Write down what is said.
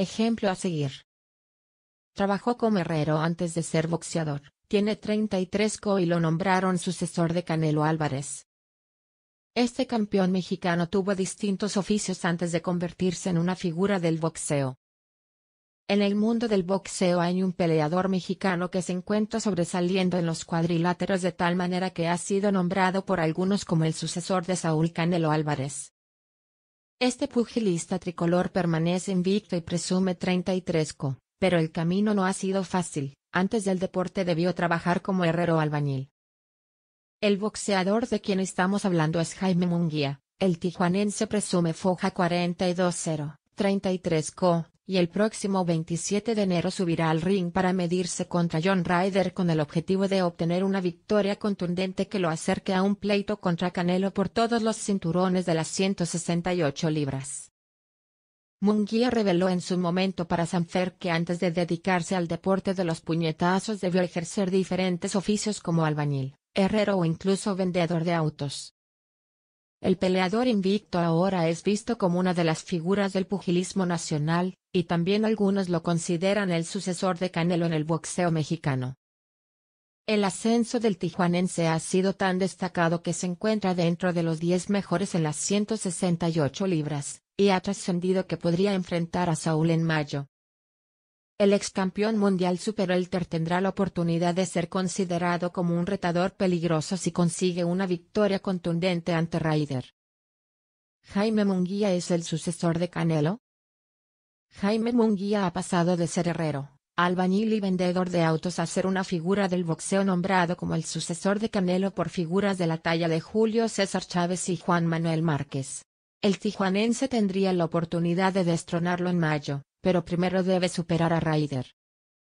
Ejemplo a seguir. Trabajó como herrero antes de ser boxeador, tiene 33 co y lo nombraron sucesor de Canelo Álvarez. Este campeón mexicano tuvo distintos oficios antes de convertirse en una figura del boxeo. En el mundo del boxeo hay un peleador mexicano que se encuentra sobresaliendo en los cuadriláteros de tal manera que ha sido nombrado por algunos como el sucesor de Saúl Canelo Álvarez. Este pugilista tricolor permanece invicto y presume 33 co, pero el camino no ha sido fácil, antes del deporte debió trabajar como herrero albañil. El boxeador de quien estamos hablando es Jaime Munguía, el tijuanense presume foja 42-0, 33 co, y el próximo 27 de enero subirá al ring para medirse contra John Ryder con el objetivo de obtener una victoria contundente que lo acerque a un pleito contra Canelo por todos los cinturones de las 168 libras. Munguía reveló en su momento para Sanfer que antes de dedicarse al deporte de los puñetazos debió ejercer diferentes oficios como albañil, herrero o incluso vendedor de autos. El peleador invicto ahora es visto como una de las figuras del pugilismo nacional, y también algunos lo consideran el sucesor de Canelo en el boxeo mexicano. El ascenso del tijuanense ha sido tan destacado que se encuentra dentro de los 10 mejores en las 168 libras, y ha trascendido que podría enfrentar a Saúl en mayo. El ex campeón mundial superelter tendrá la oportunidad de ser considerado como un retador peligroso si consigue una victoria contundente ante Ryder. Jaime Munguía es el sucesor de Canelo, Jaime Munguía ha pasado de ser herrero, albañil y vendedor de autos a ser una figura del boxeo nombrado como el sucesor de Canelo por figuras de la talla de Julio César Chávez y Juan Manuel Márquez. El tijuanense tendría la oportunidad de destronarlo en mayo, pero primero debe superar a Ryder.